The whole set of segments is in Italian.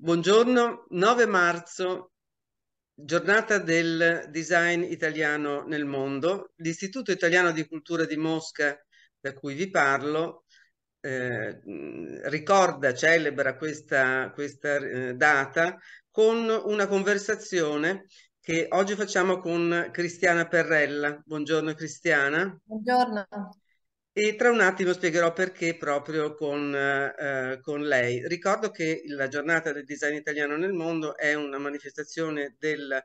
Buongiorno, 9 marzo, giornata del design italiano nel mondo. L'Istituto Italiano di Cultura di Mosca, da cui vi parlo, eh, ricorda, celebra questa, questa eh, data con una conversazione che oggi facciamo con Cristiana Perrella. Buongiorno Cristiana. Buongiorno e tra un attimo spiegherò perché proprio con, eh, con, lei. Ricordo che la giornata del design italiano nel mondo è una manifestazione del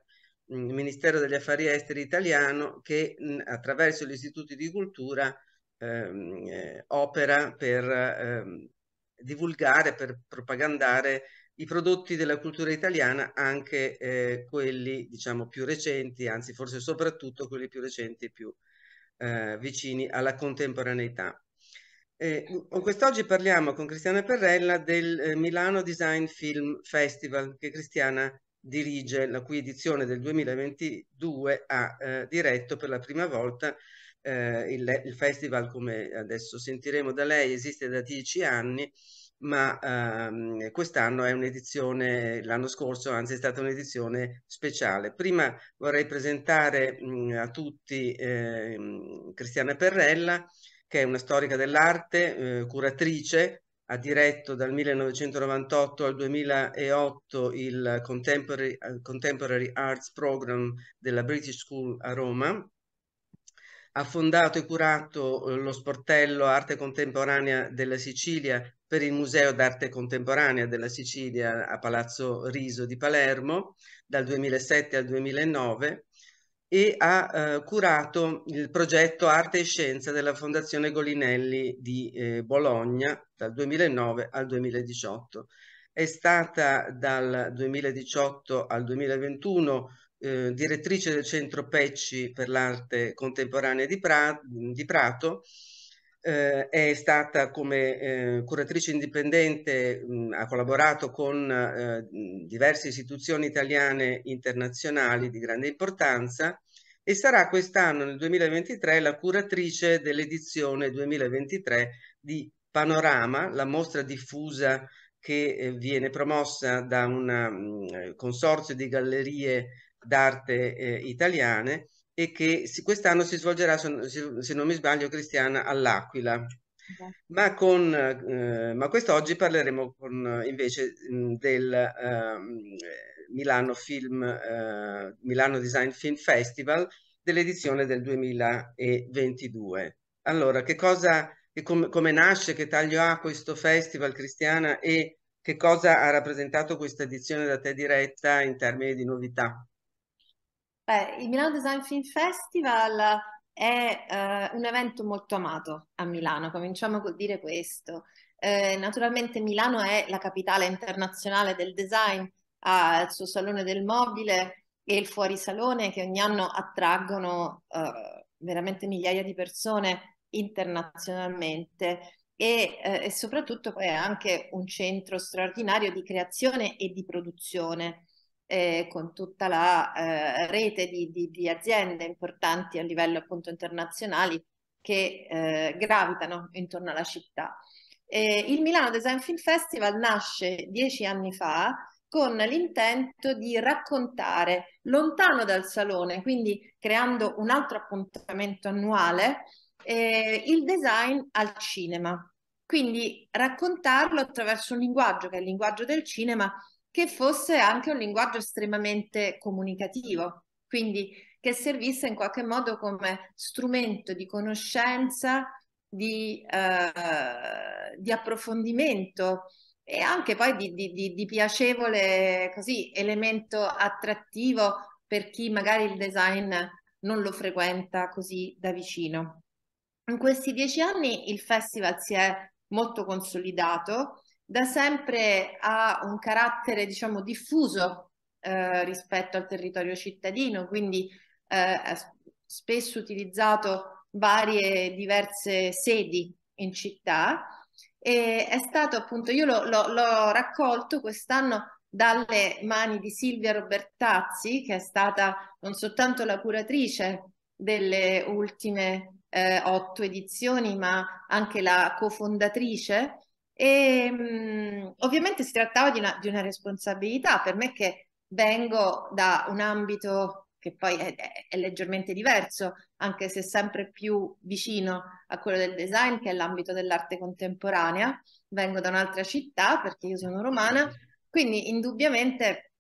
mm, Ministero degli Affari Esteri italiano che mm, attraverso gli istituti di cultura ehm, eh, opera per eh, divulgare, per propagandare i prodotti della cultura italiana, anche eh, quelli diciamo più recenti, anzi forse soprattutto quelli più recenti e più recenti eh, vicini alla contemporaneità. Eh, quest'oggi parliamo con Cristiana Perrella del eh, Milano Design Film Festival che Cristiana dirige, la cui edizione del 2022 ha eh, diretto per la prima volta eh, il, il, festival, come adesso sentiremo da lei, esiste da dieci anni ma ehm, quest'anno è un'edizione, l'anno scorso anzi è stata un'edizione speciale. Prima vorrei presentare mh, mhmm, a tutti eh, Cristiana Perrella, che è una storica dell'arte, eh, curatrice, ha diretto dal 1998 al 2008 il Contemporary, eh, Contemporary Arts Program della British School a Roma, ha fondato e curato eh, lo sportello Arte Contemporanea della Sicilia per il Museo d'Arte Contemporanea della Sicilia a Palazzo Riso di Palermo dal 2007 al 2009 e ha eh, curato il progetto Arte e Scienza della Fondazione Golinelli di eh, Bologna dal 2009 al 2018. È stata dal 2018 al 2021 eh, direttrice del Centro Pecci per l'Arte Contemporanea di, pra di Prato eh, è stata come eh, curatrice indipendente, mh, ha collaborato con eh, diverse istituzioni italiane internazionali di grande importanza e sarà quest'anno, nel 2023, la curatrice dell'edizione 2023 di Panorama, la mostra diffusa che eh, viene promossa da un consorzio di gallerie d'arte eh, italiane e che quest'anno si svolgerà, se non mi sbaglio, Cristiana all'Aquila. Ma, con, eh, ma quest'oggi parleremo con, invece mm, del eh, Milano, Film, eh, Milano Design Film Festival dell'edizione del 2022. Allora, che cosa, che com come nasce, che taglio ha questo festival, Cristiana, e che cosa ha rappresentato questa edizione da te diretta in termini di novità? Beh, il Milano Design Film Festival è uh, un evento molto amato a Milano, cominciamo col dire questo. Eh, naturalmente Milano è la capitale internazionale del design, ha il suo salone del mobile e il fuorisalone che ogni anno attraggono uh, veramente migliaia di persone internazionalmente e, eh, e soprattutto poi è anche un centro straordinario di creazione e di produzione eh, con tutta la eh, rete di, di, di, aziende importanti a livello appunto internazionali che eh, gravitano intorno alla città. il Milano Design Film Festival nasce dieci anni fa con l'intento di raccontare lontano dal salone, quindi creando un altro appuntamento annuale, eh, il design al cinema. Quindi raccontarlo attraverso un linguaggio che è il linguaggio del cinema, che fosse anche un linguaggio estremamente comunicativo, quindi che servisse in qualche modo come strumento di conoscenza, di, eh, di approfondimento e anche poi di, di, di piacevole così, elemento attrattivo per chi magari il design non lo frequenta così da vicino. In questi dieci anni il festival si è molto consolidato, da sempre ha un carattere, diciamo, diffuso eh, rispetto al territorio cittadino, quindi eh, spesso utilizzato varie diverse sedi in città e è stato appunto, io lo, lo, l'ho raccolto quest'anno dalle mani di Silvia Robertazzi, che è stata non soltanto la curatrice delle ultime eh, otto edizioni, ma anche la cofondatrice e, mhmm, ovviamente si trattava di una, di una, responsabilità per me che vengo da un ambito che poi è, è, leggermente diverso, anche se sempre più vicino a quello del design, che è l'ambito dell'arte contemporanea. Vengo da un'altra città perché io sono romana, quindi indubbiamente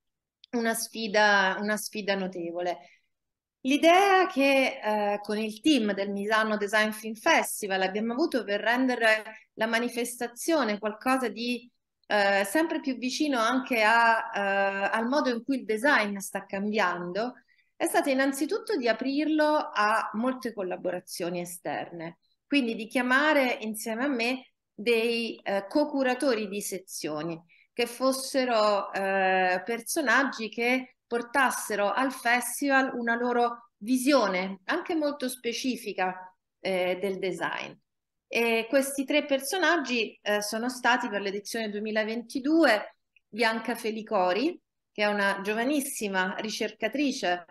una sfida, una sfida notevole. L'idea che eh, con il team del Milano Design Film Festival abbiamo avuto per rendere la manifestazione qualcosa di eh, sempre più vicino anche a, eh, al modo in cui il design sta cambiando è stata innanzitutto di aprirlo a molte collaborazioni esterne, quindi di chiamare insieme a me dei eh, co-curatori di sezioni che fossero eh, personaggi che portassero al festival una loro visione anche molto specifica eh, del design. E questi tre personaggi eh, sono stati per l'edizione 2022 Bianca Felicori, che è una giovanissima ricercatrice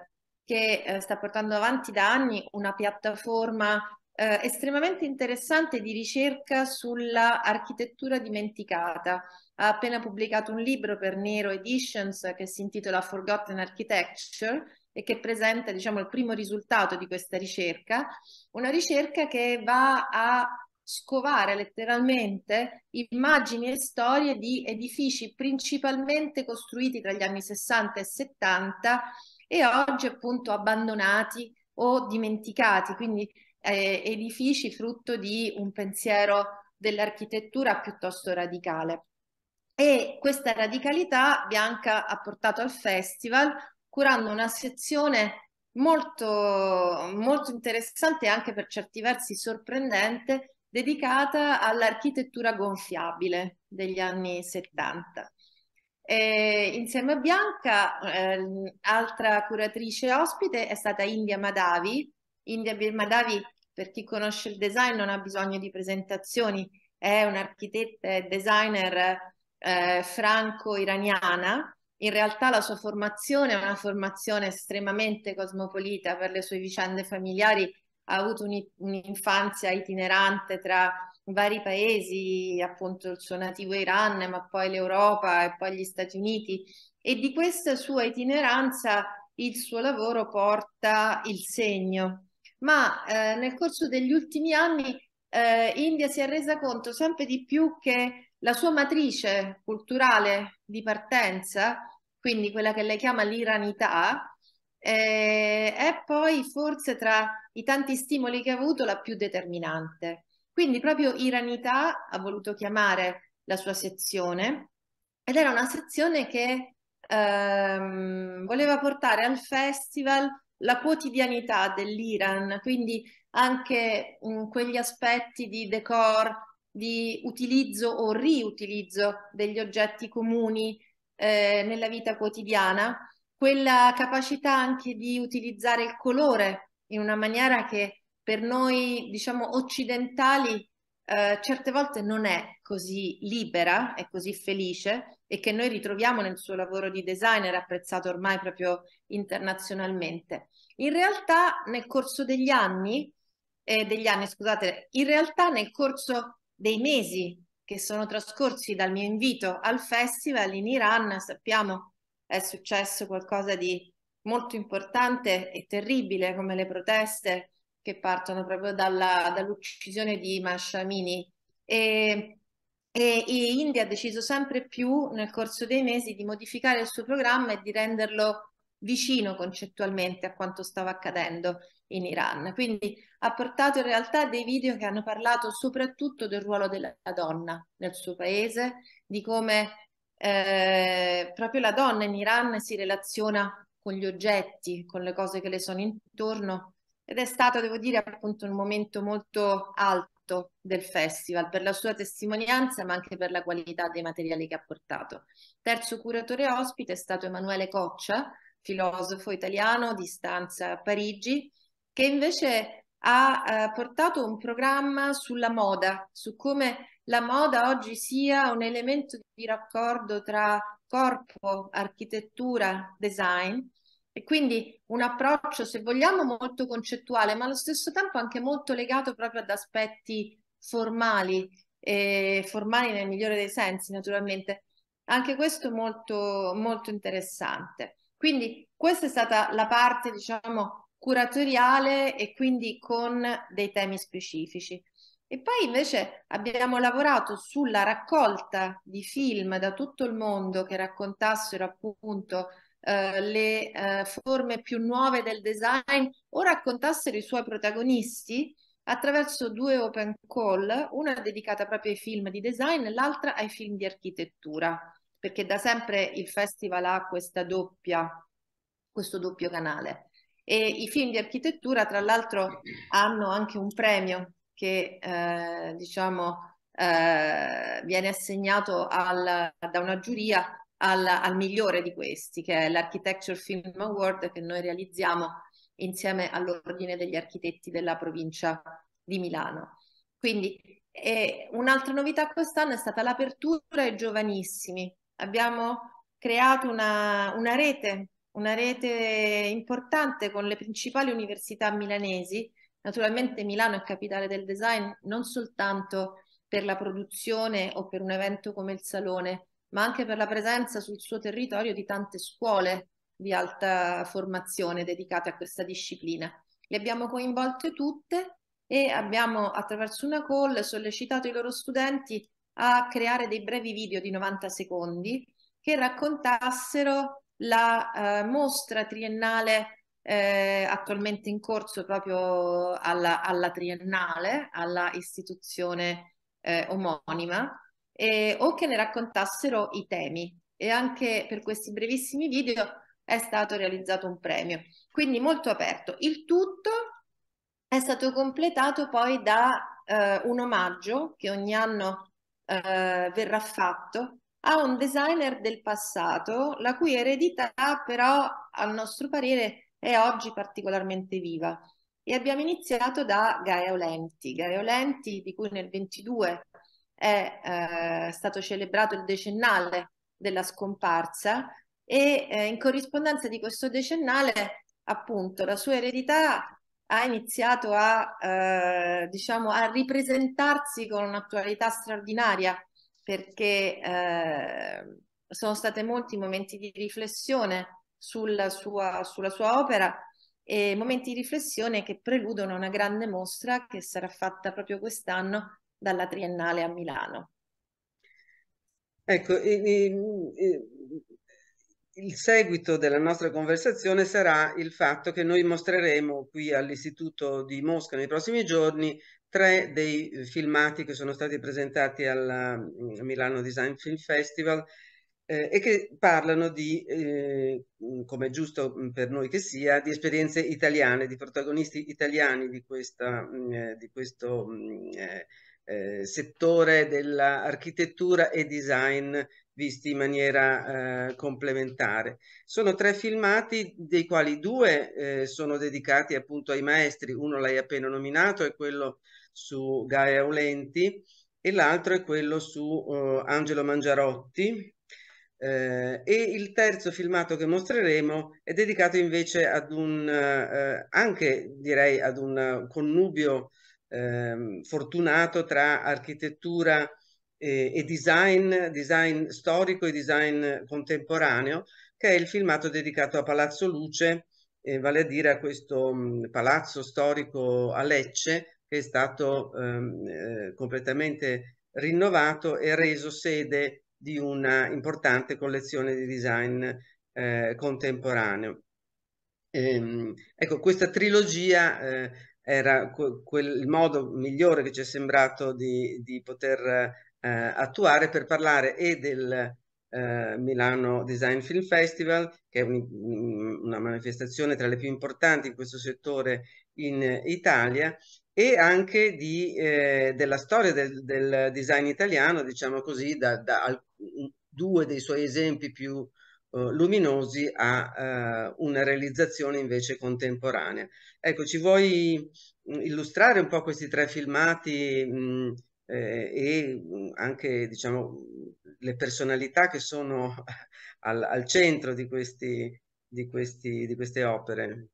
che eh, sta portando avanti da anni una piattaforma eh, estremamente interessante di ricerca sulla dimenticata, ha appena pubblicato un libro per Nero Editions che si intitola Forgotten Architecture e che presenta diciamo, il primo risultato di questa ricerca, una ricerca che va a scovare letteralmente immagini e storie di edifici principalmente costruiti tra gli anni 60 e 70 e oggi appunto abbandonati o dimenticati, quindi eh, edifici frutto di un pensiero dell'architettura piuttosto radicale e questa radicalità Bianca ha portato al festival curando una sezione molto, molto interessante e anche per certi versi sorprendente dedicata all'architettura gonfiabile degli anni 70. E insieme a Bianca, eh, altra curatrice ospite è stata India Madavi. India Madavi, per chi conosce il design, non ha bisogno di presentazioni, è un'architetta e designer eh, franco-iraniana, in realtà la sua formazione è una formazione estremamente cosmopolita per le sue vicende familiari, ha avuto un'infanzia itinerante tra vari paesi, appunto il suo nativo Iran, ma poi l'Europa e poi gli Stati Uniti e di questa sua itineranza il suo lavoro porta il segno. Ma eh, nel corso degli ultimi anni eh, India si è resa conto sempre di più che la sua matrice culturale di partenza, quindi quella che lei chiama l'iranità, eh, è poi forse tra i tanti stimoli che ha avuto la più determinante. Quindi proprio iranità ha voluto chiamare la sua sezione ed era una sezione che ehm, voleva portare al festival la quotidianità dell'Iran, quindi anche mh, quegli aspetti di decor, di utilizzo o riutilizzo degli oggetti comuni eh, nella vita quotidiana, quella capacità anche di utilizzare il colore in una maniera che per noi, diciamo, occidentali eh, certe volte non è così libera e così felice e che noi ritroviamo nel suo lavoro di designer apprezzato ormai proprio internazionalmente. In realtà nel corso degli anni, eh, degli anni, scusate, in realtà nel corso dei mesi che sono trascorsi dal mio invito al festival in Iran, sappiamo è successo qualcosa di molto importante e terribile come le proteste che partono proprio dalla, dall'uccisione di Mashamini e, e, e India ha deciso sempre più nel corso dei mesi di modificare il suo programma e di renderlo vicino concettualmente a quanto stava accadendo in Iran. Quindi ha portato in realtà dei video che hanno parlato soprattutto del ruolo della donna nel suo paese, di come eh, proprio la donna in Iran si relaziona con gli oggetti, con le cose che le sono intorno ed è stato, devo dire, appunto un momento molto alto del festival per la sua testimonianza ma anche per la qualità dei materiali che ha portato. Terzo curatore ospite è stato Emanuele Coccia, filosofo italiano di stanza a Parigi, che invece ha eh, portato un programma sulla moda, su come la moda oggi sia un elemento di raccordo tra corpo, architettura, design e quindi un approccio, se vogliamo, molto concettuale, ma allo stesso tempo anche molto legato proprio ad aspetti formali, eh, formali nel migliore dei sensi, naturalmente. Anche questo molto, molto interessante. Quindi questa è stata la parte, diciamo, curatoriale e quindi con dei temi specifici. E poi invece abbiamo lavorato sulla raccolta di film da tutto il mondo che raccontassero appunto eh, le eh, forme più nuove del design o raccontassero i suoi protagonisti attraverso due open call, una dedicata proprio ai film di design, e l'altra ai film di architettura perché da sempre il festival ha questa doppia, questo doppio canale. E i film di architettura, tra l'altro, hanno anche un premio che eh, diciamo, eh, viene assegnato al, da una giuria al, al, migliore di questi, che è l'Architecture Film Award che noi realizziamo insieme all'Ordine degli Architetti della provincia di Milano. Quindi eh, un'altra novità quest'anno è stata l'apertura ai giovanissimi, abbiamo creato una, una, rete, una rete importante con le principali università milanesi. Naturalmente Milano è capitale del design non soltanto per la produzione o per un evento come il Salone, ma anche per la presenza sul suo territorio di tante scuole di alta formazione dedicate a questa disciplina. Le abbiamo coinvolte tutte e abbiamo attraverso una call sollecitato i loro studenti a creare dei brevi video di 90 secondi che raccontassero la uh, mostra triennale eh, attualmente in corso proprio alla, alla triennale, alla istituzione eh, omonima, eh, o che ne raccontassero i temi. E anche per questi brevissimi video è stato realizzato un premio, quindi molto aperto. Il tutto è stato completato poi da eh, un omaggio che ogni anno eh, verrà fatto a un designer del passato, la cui eredità però a nostro parere è oggi particolarmente viva. E abbiamo iniziato da Gaia Olenti, Gaia Olenti di cui nel 22 è eh, stato celebrato il decennale della scomparsa e eh, in corrispondenza di questo decennale appunto la sua eredità ha iniziato a, eh, diciamo, a ripresentarsi con un'attualità straordinaria perché eh, sono stati molti momenti di riflessione sulla sua, sulla sua opera e momenti di riflessione che preludono una grande mostra che sarà fatta proprio quest'anno dalla Triennale a Milano. Ecco, e, il seguito della nostra conversazione sarà il fatto che noi mostreremo qui all'Istituto di Mosca nei prossimi giorni tre dei eh, filmati che sono stati presentati al mm, Milano Design Film Festival eh, e che parlano di, eh, mm, come è giusto mm, per noi che sia, di esperienze italiane, di protagonisti italiani di, questa, eh, di questo eh, eh, settore dell'architettura e design visti in maniera eh, complementare. Sono tre filmati, dei quali due eh, sono dedicati appunto ai maestri, uno l'hai appena nominato, è quello su Gaia Aulenti e l'altro è quello su uh, Angelo Mangiarotti. Eh, e il terzo filmato che mostreremo è dedicato invece ad un, eh, anche direi ad un connubio ehm, fortunato tra architettura e, eh, e design, design, storico e design contemporaneo, che è il filmato dedicato a Palazzo Luce, eh, vale a dire a questo mh, mm, palazzo storico a Lecce che è stato ehm, eh, completamente rinnovato e reso sede di una importante collezione di design eh, contemporaneo. Ehm, ecco, questa trilogia eh, era quel, il modo migliore che ci è sembrato di, di poter eh, attuare per parlare e del eh, Milano Design Film Festival, che è un, una manifestazione tra le più importanti in questo settore in Italia, e anche di, eh, della storia del, del, design italiano, diciamo così, da, da due dei suoi esempi più eh, luminosi a uh, una realizzazione invece contemporanea. Ecco, ci vuoi mm, illustrare un po' questi tre filmati mh, mm, eh, e mm, anche diciamo, le personalità che sono al, al centro di, questi, di, questi, di queste opere?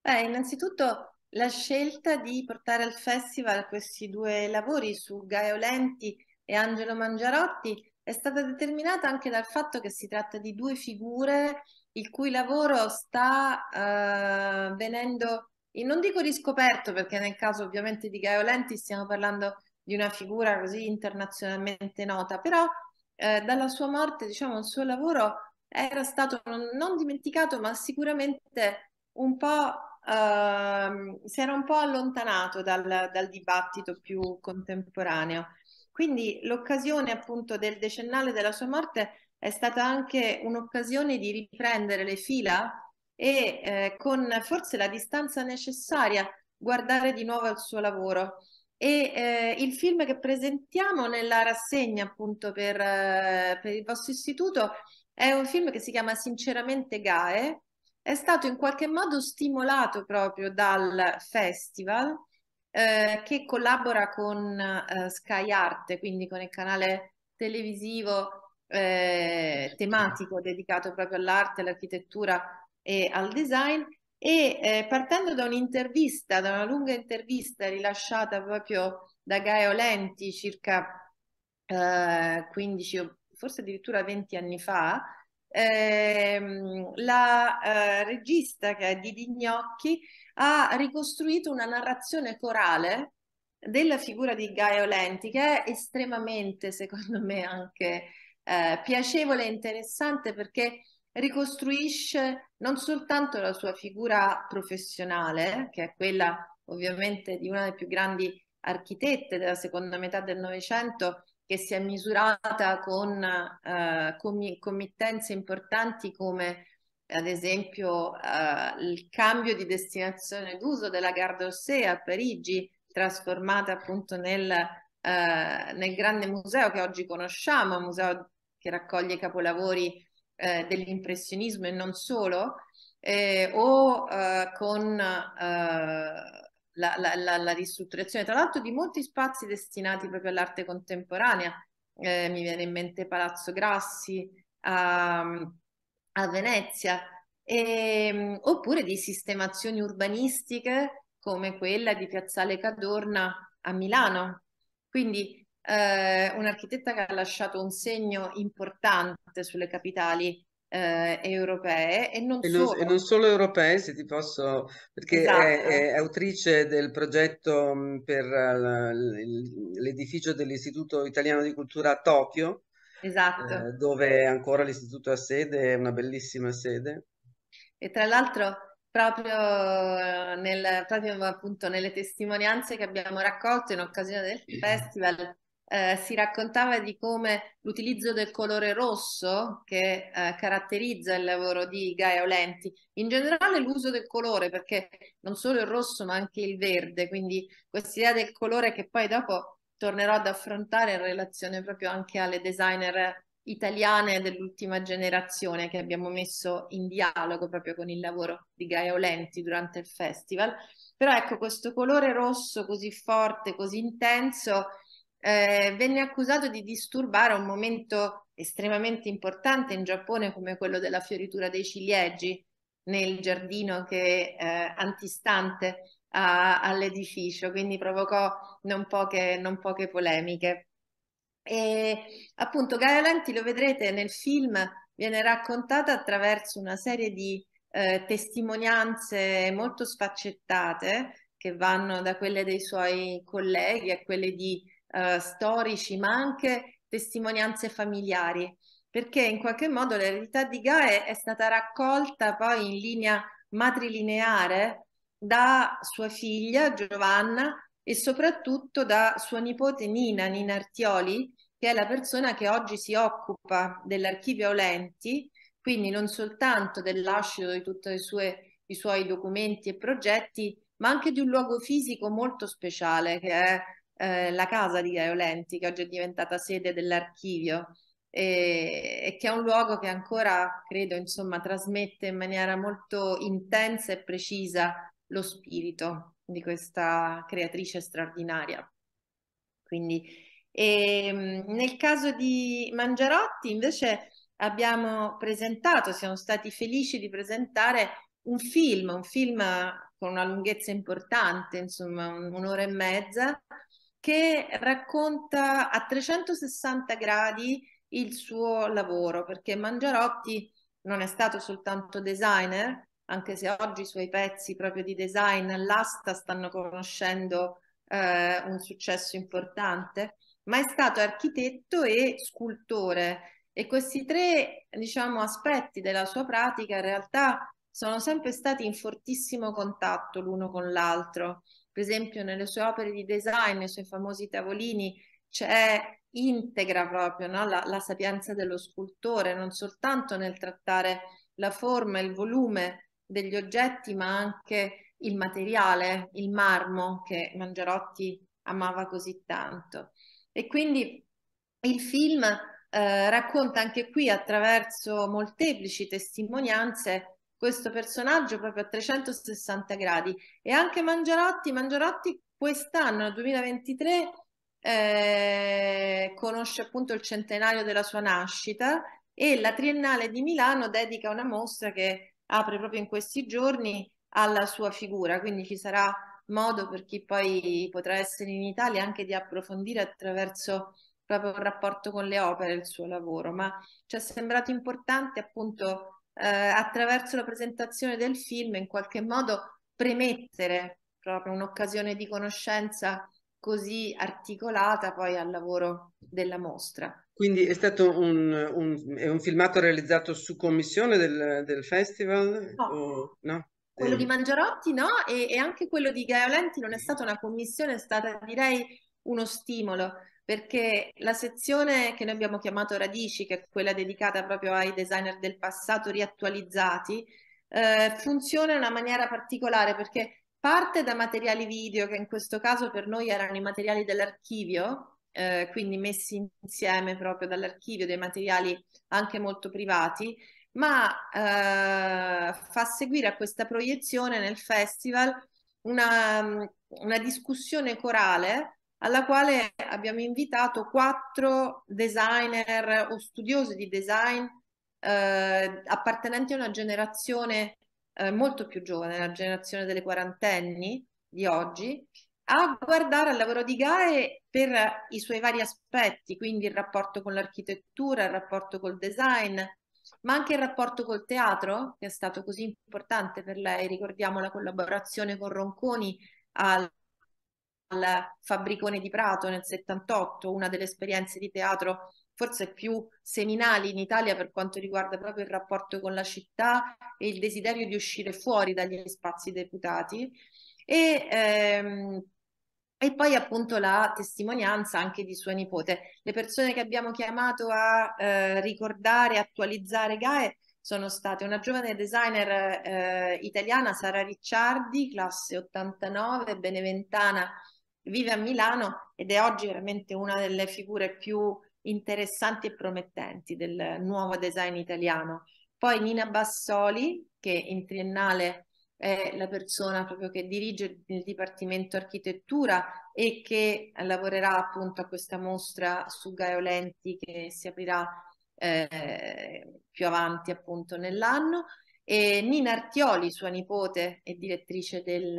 Beh, innanzitutto la scelta di portare al festival questi due lavori su Gaio Lenti e Angelo Mangiarotti è stata determinata anche dal fatto che si tratta di due figure il cui lavoro sta uh, venendo, non dico riscoperto perché nel caso ovviamente di Gaio Lenti stiamo parlando di una figura così internazionalmente nota, però eh, dalla sua morte, diciamo, il suo lavoro era stato non, non dimenticato, ma sicuramente un po' eh, si era un po' allontanato dal, dal dibattito più contemporaneo. Quindi l'occasione appunto del decennale della sua morte è stata anche un'occasione di riprendere le fila e eh, con forse la distanza necessaria guardare di nuovo al suo lavoro. E eh, il film che presentiamo nella rassegna appunto per, eh, per il vostro istituto è un film che si chiama Sinceramente Gae, è stato in qualche modo stimolato proprio dal festival eh, che collabora con eh, Sky Art, quindi con il canale televisivo eh, tematico dedicato proprio all'arte, all'architettura e al design e eh, partendo da un'intervista, da una lunga intervista rilasciata proprio da Gaio Lenti circa eh, 15 o forse addirittura 20 anni fa, ehm, la eh, regista che è Didi Gnocchi ha ricostruito una narrazione corale della figura di Gaio Lenti che è estremamente, secondo me, anche eh, piacevole e interessante perché ricostruisce non soltanto la sua figura professionale, che è quella ovviamente di una delle più grandi architette della seconda metà del Novecento, che si è misurata con eh, committenze importanti come ad esempio eh, il cambio di destinazione d'uso della Gare d'Orsay a Parigi, trasformata appunto nel, eh, nel grande museo che oggi conosciamo, museo che raccoglie capolavori eh, dell'impressionismo e non solo, eh, o eh, con eh, la, la, la, la, ristrutturazione, tra l'altro, di molti spazi destinati proprio all'arte contemporanea. Eh, mi viene in mente Palazzo Grassi a, ehm, a Venezia, e, ehm, oppure di sistemazioni urbanistiche come quella di Piazzale Cadorna a Milano. Quindi eh, un'architetta che ha lasciato un segno importante sulle capitali eh, europee e non, e, non, e non, solo. europee, se ti posso, perché esatto. è, è, autrice del progetto mm, per eh, l'edificio dell'Istituto Italiano di Cultura a Tokyo, esatto. eh, dove ancora l'istituto ha sede, è una bellissima sede. E tra l'altro proprio, nel, proprio appunto nelle testimonianze che abbiamo raccolto in occasione del festival eh, si raccontava di come l'utilizzo del colore rosso che eh, caratterizza il lavoro di Gaia Olenti, in generale l'uso del colore, perché non solo il rosso ma anche il verde, quindi questa idea del colore che poi dopo tornerò ad affrontare in relazione proprio anche alle designer italiane dell'ultima generazione che abbiamo messo in dialogo proprio con il lavoro di Gaia Olenti durante il festival. Però ecco questo colore rosso così forte, così intenso, eh, venne accusato di disturbare un momento estremamente importante in Giappone come quello della fioritura dei ciliegi nel giardino che eh, antistante a, all'edificio, quindi provocò non poche, non poche polemiche. E appunto Gaia Lenti lo vedrete nel film, viene raccontata attraverso una serie di eh, testimonianze molto sfaccettate che vanno da quelle dei suoi colleghi a quelle di eh, storici, ma anche testimonianze familiari, perché in qualche modo l'eredità di Gae è stata raccolta poi in linea matrilineare da sua figlia Giovanna e soprattutto da sua nipote Nina, Nina Artioli, che è la persona che oggi si occupa dell'archivio Aulenti, quindi non soltanto dell'ascito di tutti i suoi documenti e progetti, ma anche di un luogo fisico molto speciale che è eh, la casa di Gaiolenti, che oggi è diventata sede dell'archivio e, e, che è un luogo che ancora, credo, insomma, trasmette in maniera molto intensa e precisa lo spirito di questa creatrice straordinaria. Quindi, e, ehm, nel caso di Mangiarotti, invece, abbiamo presentato, siamo stati felici di presentare un film, un film con una lunghezza importante, insomma un'ora e mezza, che racconta a 360 gradi il suo lavoro, perché Mangiarotti non è stato soltanto designer, anche se oggi i suoi pezzi proprio di design all'asta stanno conoscendo eh, un successo importante, ma è stato architetto e scultore e questi tre diciamo, aspetti della sua pratica in realtà sono sempre stati in fortissimo contatto l'uno con l'altro per esempio nelle sue opere di design, nei suoi famosi tavolini, c'è integra proprio no? la, la, sapienza dello scultore, non soltanto nel trattare la forma, il volume degli oggetti, ma anche il materiale, il marmo che Mangiarotti amava così tanto. E quindi il film eh, racconta anche qui attraverso molteplici testimonianze questo personaggio proprio a 360 gradi e anche Mangiarotti, Mangiarotti quest'anno, 2023, eh, conosce appunto il centenario della sua nascita e la Triennale di Milano dedica una mostra che apre proprio in questi giorni alla sua figura, quindi ci sarà modo per chi poi potrà essere in Italia anche di approfondire attraverso proprio il rapporto con le opere il suo lavoro, ma ci è sembrato importante appunto eh, attraverso la presentazione del film in qualche modo premettere proprio un'occasione di conoscenza così articolata poi al lavoro della mostra. Quindi è stato un, un, è un filmato realizzato su commissione del, del festival? No. O, no? Quello eh. di Mangiarotti no e, e anche quello di Gaia Lenti non è stata una commissione, è stata direi uno stimolo perché la sezione che noi abbiamo chiamato Radici, che è quella dedicata proprio ai designer del passato riattualizzati, eh, funziona in una maniera particolare perché parte da materiali video che in questo caso per noi erano i materiali dell'archivio, eh, quindi messi insieme proprio dall'archivio dei materiali anche molto privati, ma eh, fa seguire a questa proiezione nel festival una, una discussione corale alla quale abbiamo invitato quattro designer o studiosi di design eh, appartenenti a una generazione eh, molto più giovane, la generazione delle quarantenni di oggi, a guardare al lavoro di Gae per i suoi vari aspetti, quindi il rapporto con l'architettura, il rapporto col design, ma anche il rapporto col teatro, che è stato così importante per lei. Ricordiamo la collaborazione con Ronconi al al Fabbricone di Prato nel 78, una delle esperienze di teatro forse più seminali in Italia per quanto riguarda proprio il rapporto con la città e il desiderio di uscire fuori dagli spazi deputati. E, ehm, e poi appunto la testimonianza anche di sua nipote. Le persone che abbiamo chiamato a eh, ricordare, attualizzare GAE sono state una giovane designer eh, italiana, Sara Ricciardi, classe 89, beneventana vive a Milano ed è oggi veramente una delle figure più interessanti e promettenti del nuovo design italiano. Poi Nina Bassoli, che in triennale è la persona proprio che dirige il Dipartimento Architettura e che lavorerà appunto a questa mostra su Gaio Lenti che si aprirà eh, più avanti appunto nell'anno. E Nina Artioli, sua nipote e direttrice del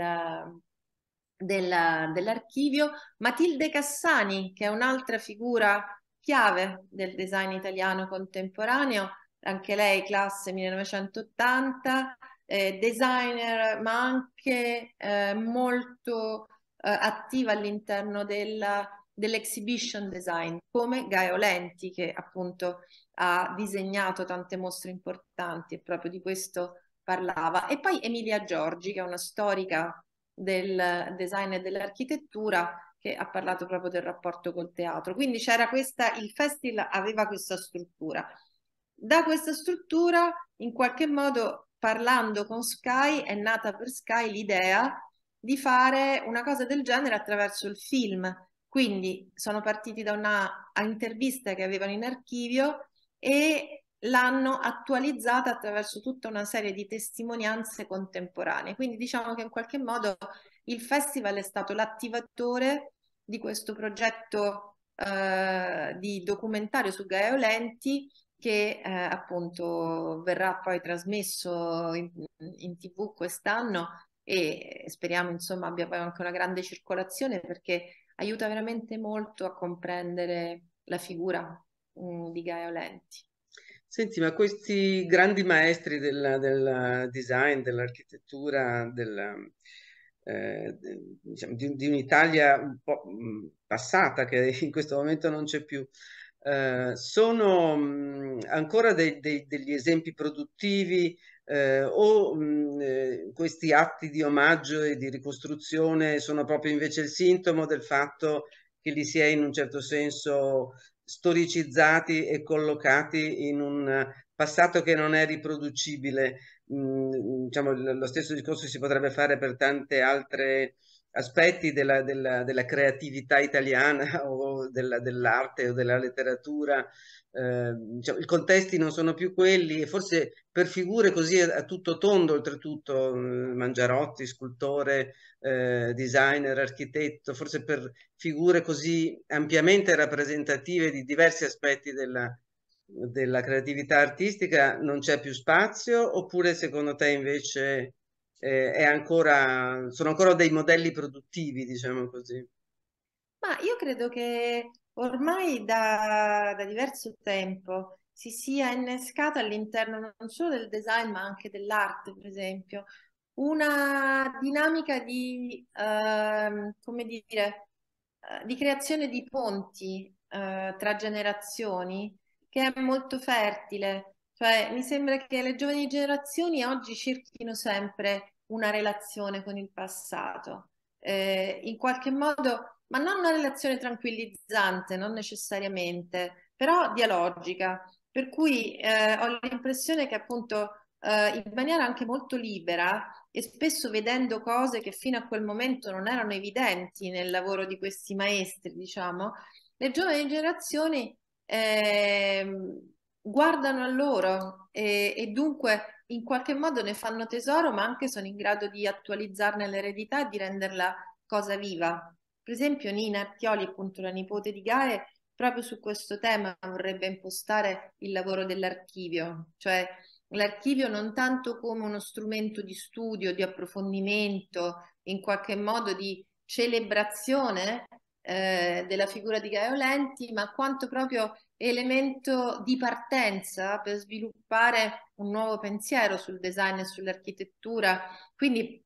della, dell'archivio, Matilde Cassani, che è un'altra figura chiave del design italiano contemporaneo, anche lei classe 1980, eh, designer ma anche eh, molto eh, attiva all'interno della, dell'exhibition design, come Gaio Lenti che appunto ha disegnato tante mostre importanti e proprio di questo parlava. E poi Emilia Giorgi, che è una storica del design e dell'architettura che ha parlato proprio del rapporto col teatro. Quindi c'era questa, il festival aveva questa struttura. Da questa struttura, in qualche modo, parlando con Sky, è nata per Sky l'idea di fare una cosa del genere attraverso il film. Quindi sono partiti da una intervista che avevano in archivio e l'hanno attualizzata attraverso tutta una serie di testimonianze contemporanee. Quindi diciamo che in qualche modo il festival è stato l'attivatore di questo progetto eh, di documentario su Gaio Lenti che eh, appunto verrà poi trasmesso in, in tv quest'anno e speriamo insomma abbia poi anche una grande circolazione perché aiuta veramente molto a comprendere la figura mh, mm, di Gaio Lenti. Senti, ma questi grandi maestri del, del design, dell'architettura, della, eh, diciamo, di, di un'Italia un po' mm, passata che in questo momento non c'è più, eh, sono mm, ancora dei, dei, degli esempi produttivi eh, o mh, mm, eh, questi atti di omaggio e di ricostruzione sono proprio invece il sintomo del fatto che li si è in un certo senso storicizzati e collocati in un eh, passato che non è riproducibile. Mh, mm, diciamo, lo stesso discorso si potrebbe fare per tante altre aspetti della, della, della creatività italiana o della, dell'arte o della letteratura, eh, diciamo, i contesti non sono più quelli e forse per figure così a, tutto tondo, oltretutto eh, Mangiarotti, scultore, eh, designer, architetto, forse per figure così ampiamente rappresentative di diversi aspetti della, della creatività artistica non c'è più spazio oppure secondo te invece eh, ancora, sono ancora dei modelli produttivi, diciamo così. Ma io credo che ormai da, da diverso tempo si sia innescata all'interno non solo del design ma anche dell'arte, per esempio, una dinamica di, eh, come dire, eh, di creazione di ponti eh, tra generazioni che è molto fertile cioè, mi sembra che le giovani generazioni oggi cerchino sempre una relazione con il passato, eh, in qualche modo, ma non una relazione tranquillizzante, non necessariamente, però dialogica. Per cui eh, ho l'impressione che appunto eh, in maniera anche molto libera e spesso vedendo cose che fino a quel momento non erano evidenti nel lavoro di questi maestri, diciamo, le giovani generazioni ehm, guardano a loro e, e, dunque in qualche modo ne fanno tesoro, ma anche sono in grado di attualizzarne l'eredità e di renderla cosa viva. Per esempio Nina Artioli, appunto la nipote di Gae, proprio su questo tema vorrebbe impostare il lavoro dell'archivio, cioè l'archivio non tanto come uno strumento di studio, di approfondimento, in qualche modo di celebrazione eh, della figura di Gaio Lenti, ma quanto proprio elemento di partenza per sviluppare un nuovo pensiero sul design e sull'architettura, quindi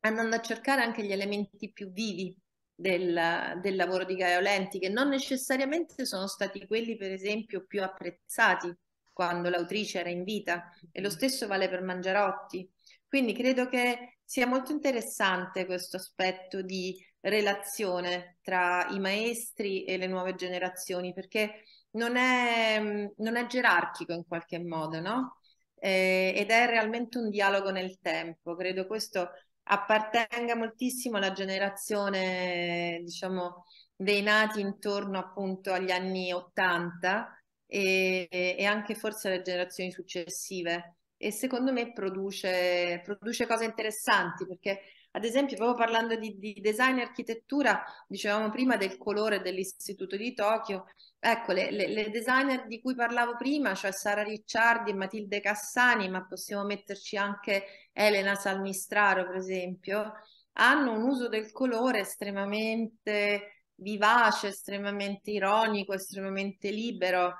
andando a cercare anche gli elementi più vivi del, del lavoro di Lenti, che non necessariamente sono stati quelli, per esempio, più apprezzati quando l'autrice era in vita, e lo mm. stesso vale per Mangiarotti. Quindi credo che sia molto interessante questo aspetto di relazione tra i maestri e le nuove generazioni, perché non è, non è gerarchico in qualche modo, no? Eh, ed è realmente un dialogo nel tempo. Credo questo appartenga moltissimo alla generazione, diciamo, dei nati intorno appunto agli anni 80 e, e anche forse alle generazioni successive. E secondo me produce, produce cose interessanti perché ad esempio, proprio parlando di, di design e architettura, dicevamo prima del colore dell'Istituto di Tokyo, ecco, le, le, le, designer di cui parlavo prima, cioè Sara Ricciardi e Matilde Cassani, ma possiamo metterci anche Elena Salmistraro, per esempio, hanno un uso del colore estremamente vivace, estremamente ironico, estremamente libero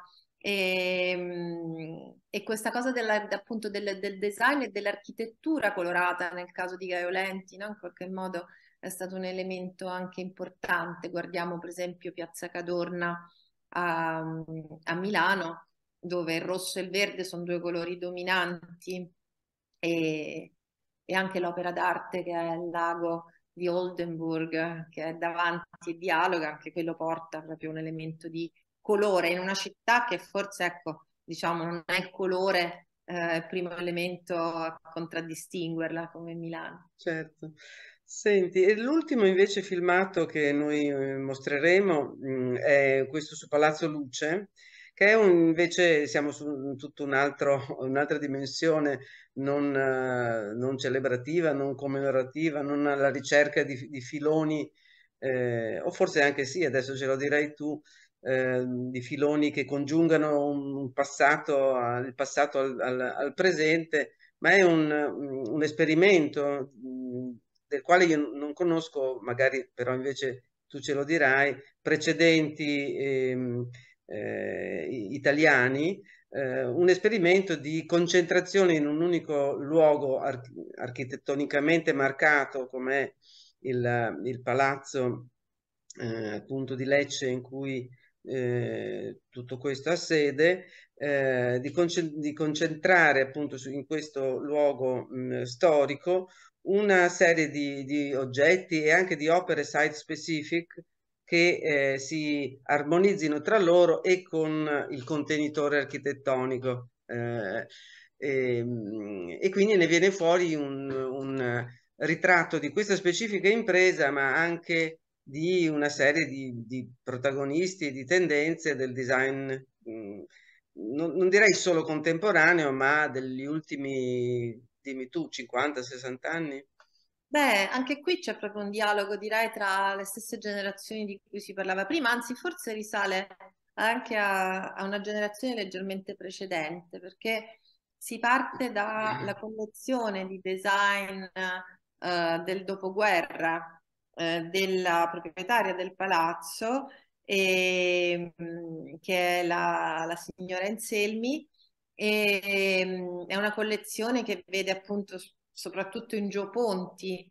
e, ehm, e questa cosa della, appunto del, del, design e dell'architettura colorata nel caso di Gaiolenti, no? in qualche modo è stato un elemento anche importante. Guardiamo per esempio Piazza Cadorna a, a Milano, dove il rosso e il verde sono due colori dominanti e, e anche l'opera d'arte che è il lago di Oldenburg che è davanti e dialoga, anche quello porta proprio un elemento di colore in una città che forse, ecco, diciamo, non è il colore eh, primo elemento a contraddistinguerla come Milano. Certo. Senti, l'ultimo invece filmato che noi eh, mostreremo mh, mm, è questo su Palazzo Luce, che è un, invece siamo su un, tutta un'altra dimensione non, eh, non, celebrativa, non commemorativa, non alla ricerca di, di filoni, eh, o forse anche sì, adesso ce lo dirai tu, Ehm, di filoni che congiungano un passato, al, il passato al, al, al, presente, ma è un, un esperimento mm, del quale io non conosco, magari però invece tu ce lo dirai, precedenti ehm, eh, italiani, eh, un esperimento di concentrazione in un unico luogo arch architettonicamente marcato come il, il palazzo eh, appunto di Lecce in cui eh, tutto questo a sede, eh, di, conce di, concentrare appunto su, in questo luogo mh, storico una serie di, di, oggetti e anche di opere site specific che eh, si armonizzino tra loro e con il contenitore architettonico. E, eh, ehm, e, quindi ne viene fuori un, un ritratto di questa specifica impresa, ma anche di una serie di, di protagonisti e di tendenze del design, mm, non, non, direi solo contemporaneo, ma degli ultimi, dimmi tu, 50-60 anni? Beh, anche qui c'è proprio un dialogo, direi, tra le stesse generazioni di cui si parlava prima, anzi forse risale anche a, a una generazione leggermente precedente, perché si parte dalla mm. collezione di design eh, del dopoguerra, eh, della proprietaria del palazzo, e, ehm, che è la, la signora Anselmi, e, ehm, è una collezione che vede appunto soprattutto in Gio Ponti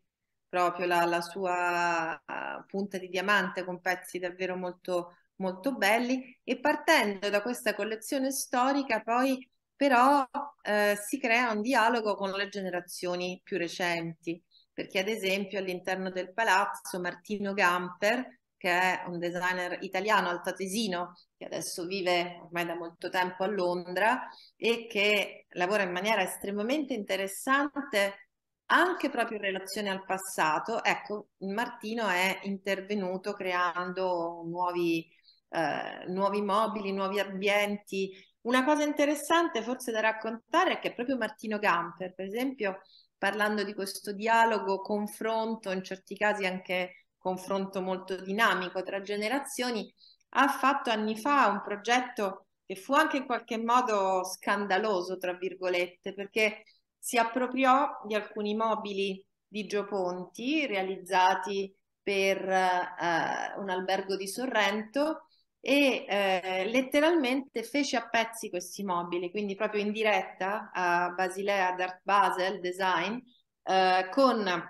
proprio la, la sua ah, punta di diamante con pezzi davvero molto, molto belli e partendo da questa collezione storica poi però eh, si crea un dialogo con le generazioni più recenti perché ad esempio all'interno del palazzo Martino Gamper, che è un designer italiano altatesino, che adesso vive ormai da molto tempo a Londra e che lavora in maniera estremamente interessante anche proprio in relazione al passato, ecco, Martino è intervenuto creando nuovi, eh, nuovi mobili, nuovi ambienti. Una cosa interessante forse da raccontare è che proprio Martino Gamper, per esempio, parlando di questo dialogo, confronto, in certi casi anche confronto molto dinamico tra generazioni, ha fatto anni fa un progetto che fu anche in qualche modo scandaloso, tra virgolette, perché si appropriò di alcuni mobili di Gioponti realizzati per eh, un albergo di Sorrento e eh, letteralmente fece a pezzi questi mobili, quindi proprio in diretta a Basilea ad Art Basel Design eh, con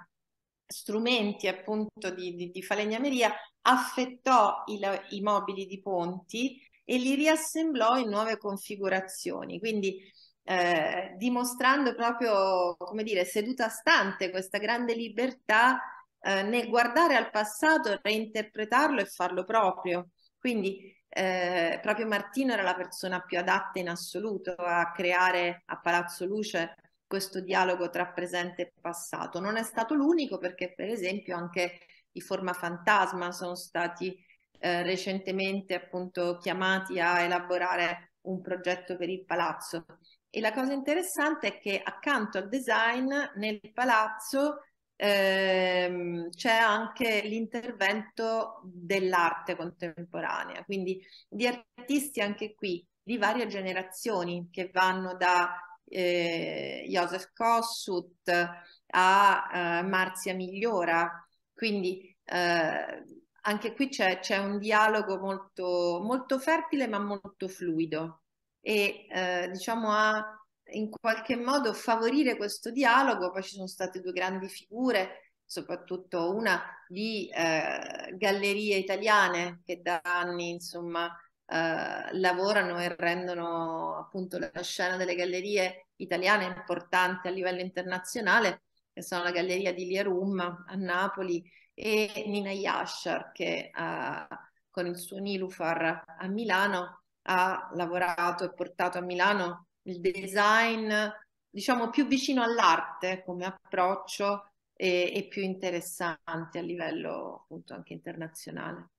strumenti appunto di, di, di falegnameria, affettò i, i, mobili di Ponti e li riassemblò in nuove configurazioni, quindi eh, dimostrando proprio, come dire, seduta stante questa grande libertà eh, nel guardare al passato, reinterpretarlo e farlo proprio. Quindi eh, proprio Martino era la persona più adatta in assoluto a creare a Palazzo Luce questo dialogo tra presente e passato. Non è stato l'unico perché per esempio anche i Forma Fantasma sono stati eh, recentemente appunto chiamati a elaborare un progetto per il palazzo. E la cosa interessante è che accanto al design nel palazzo ehm, c'è anche l'intervento dell'arte contemporanea, quindi di artisti anche qui di varie generazioni che vanno da eh, Joseph Kossuth a eh, Marzia Migliora, quindi eh, anche qui c'è, c'è, un dialogo molto, molto fertile ma molto fluido e eh, diciamo ha in qualche modo favorire questo dialogo, poi ci sono state due grandi figure, soprattutto una di eh, gallerie italiane che da anni insomma eh, lavorano e rendono appunto la scena delle gallerie italiane importante a livello internazionale, che sono la galleria di Lierum a Napoli e Nina Yashar che eh, con il suo Nilufar a Milano ha lavorato e portato a Milano il design, diciamo, più vicino all'arte come approccio e, e più interessante a livello appunto anche internazionale.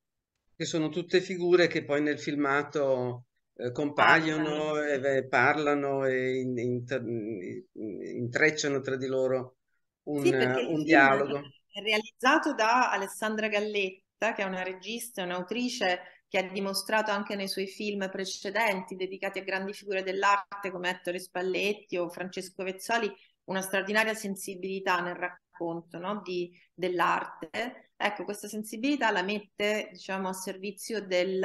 Che sono tutte figure che poi nel filmato eh, compaiono, ah, e, eh, parlano e in, in, intrecciano tra di loro un, sì, un dialogo. È realizzato da Alessandra Galletta, che è una regista e un'autrice che ha dimostrato anche nei suoi film precedenti dedicati a grandi figure dell'arte come Ettore Spalletti o Francesco Vezzoli, una straordinaria sensibilità nel racconto no? Di, dell'arte. Ecco, questa sensibilità la mette diciamo, a servizio del,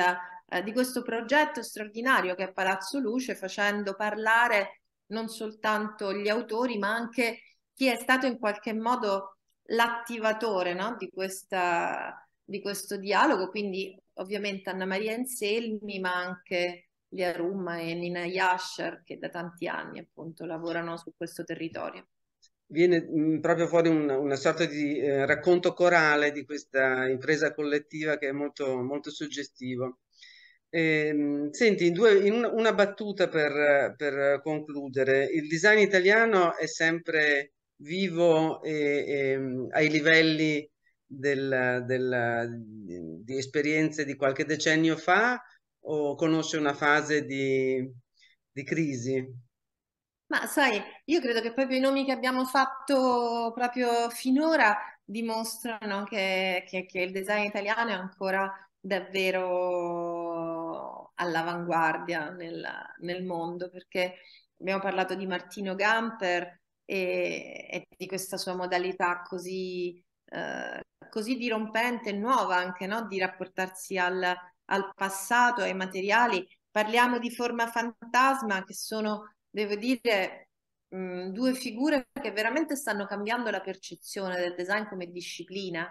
eh, di questo progetto straordinario che è Palazzo Luce, facendo parlare non soltanto gli autori, ma anche chi è stato in qualche modo l'attivatore no? di questa di questo dialogo, quindi ovviamente Anna Maria Anselmi, ma anche Lia Rumma e Nina Yasher, che da tanti anni appunto lavorano su questo territorio viene mm, proprio fuori un, una sorta di eh, racconto corale di questa impresa collettiva che è molto, molto suggestivo. E, ehm, senti, in due, in una, una, battuta per, per, concludere, il design italiano è sempre vivo e, e, mm, ai livelli del, del, di esperienze di qualche decennio fa o conosce una fase di, di crisi? Ma sai, io credo che proprio i nomi che abbiamo fatto proprio finora dimostrano che, che, che il design italiano è ancora davvero all'avanguardia nel, nel, mondo, perché abbiamo parlato di Martino Gamper e, e di questa sua modalità così eh, così dirompente e nuova anche no? di rapportarsi al, al passato, ai materiali. Parliamo di forma fantasma che sono, devo dire, mh, mm, due figure che veramente stanno cambiando la percezione del design come disciplina,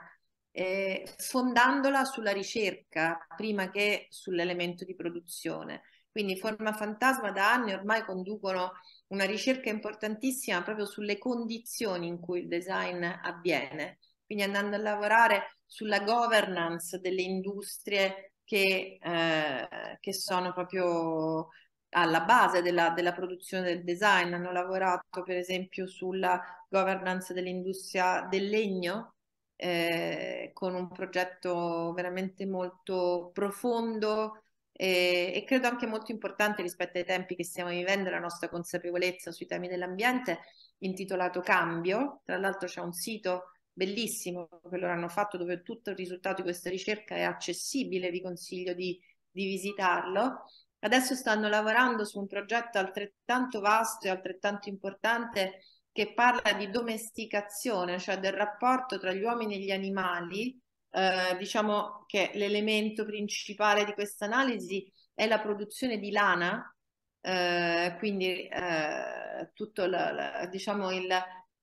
eh, fondandola sulla ricerca prima che sull'elemento di produzione. Quindi forma fantasma da anni ormai conducono una ricerca importantissima proprio sulle condizioni in cui il design avviene quindi andando a lavorare sulla governance delle industrie che, eh, che sono proprio alla base della, della, produzione del design. Hanno lavorato per esempio sulla governance dell'industria del legno eh, con un progetto veramente molto profondo e, eh, e, credo anche molto importante rispetto ai tempi che stiamo vivendo, la nostra consapevolezza sui temi dell'ambiente intitolato Cambio. Tra l'altro c'è un sito bellissimo che loro hanno fatto dove tutto il risultato di questa ricerca è accessibile, vi consiglio di, di visitarlo. Adesso stanno lavorando su un progetto altrettanto vasto e altrettanto importante che parla di domesticazione, cioè del rapporto tra gli uomini e gli animali. Eh, diciamo che l'elemento principale di questa analisi è la produzione di lana, eh, quindi eh, tutto la, la, diciamo il,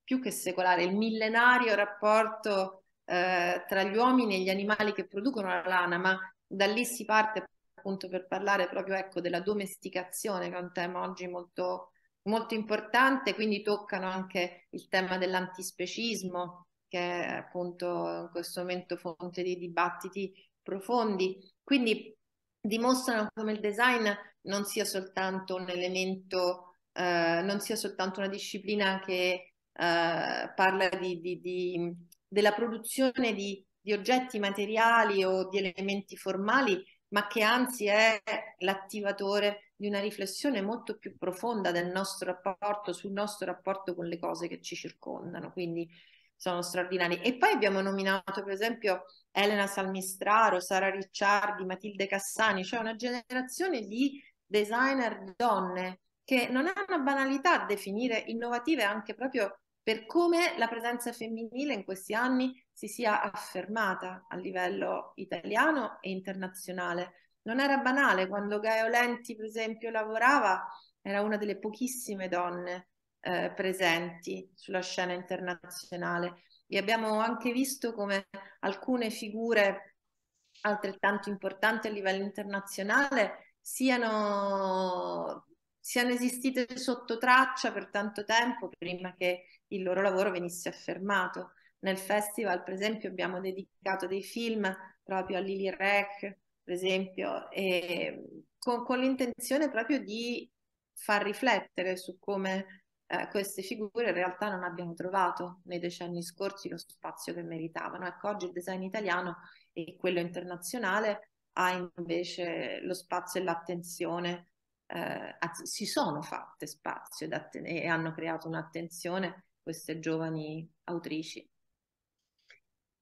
più che secolare, il millenario rapporto eh, tra gli uomini e gli animali che producono la lana, ma da lì si parte appunto per parlare proprio ecco, della domesticazione, che è un tema oggi molto, molto importante, quindi toccano anche il tema dell'antispecismo, che è appunto in questo momento fonte di dibattiti profondi. Quindi dimostrano come il design non sia soltanto un elemento, eh, non sia soltanto una disciplina che eh, parla di, di, di, della produzione di, oggetti materiali o di elementi formali, ma che anzi è l'attivatore di una riflessione molto più profonda del nostro rapporto, sul nostro rapporto con le cose che ci circondano. Quindi sono straordinari. E poi abbiamo nominato, per esempio, Elena Salmistraro, Sara Ricciardi, Matilde Cassani, cioè una generazione di designer donne che non è una banalità definire innovative anche proprio per come la presenza femminile in questi anni si sia affermata a livello italiano e internazionale. Non era banale, quando Gaio Lenti, per esempio, lavorava, era una delle pochissime donne eh, presenti sulla scena internazionale e abbiamo anche visto come alcune figure altrettanto importanti a livello internazionale siano siano esistite sotto traccia per tanto tempo prima che il loro lavoro venisse affermato. Nel festival, per esempio, abbiamo dedicato dei film proprio a Lily Rec, per esempio, con, con, l'intenzione proprio di far riflettere su come eh, queste figure in realtà non abbiano trovato nei decenni scorsi lo spazio che meritavano. Ecco, oggi il design italiano e quello internazionale ha invece lo spazio e l'attenzione eh, si sono fatte spazio e hanno creato un'attenzione queste giovani autrici.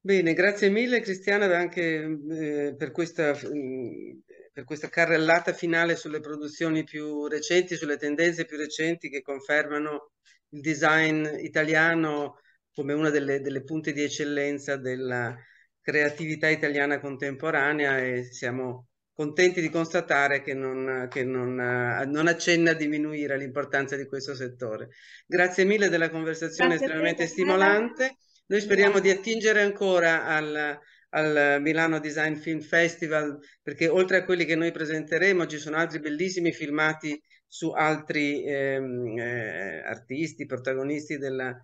Bene, grazie mille Cristiana anche eh, per, questa, mm, per, questa, carrellata finale sulle produzioni più recenti, sulle tendenze più recenti che confermano il design italiano come una delle, delle punte di eccellenza della creatività italiana contemporanea e siamo contenti di constatare che non, che non, eh, non accenna a diminuire l'importanza di questo settore. Grazie mille della conversazione Grazie estremamente stimolante. Noi speriamo di attingere ancora al, al Milano Design Film Festival perché oltre a quelli che noi presenteremo ci sono altri bellissimi filmati su altri ehm, eh, artisti, protagonisti della,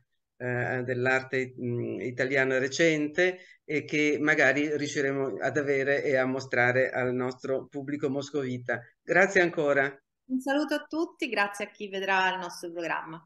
eh, dell'arte italiana recente e che magari riusciremo ad avere e a mostrare al nostro pubblico moscovita. Grazie ancora. Un saluto a tutti, grazie a chi vedrà il nostro programma.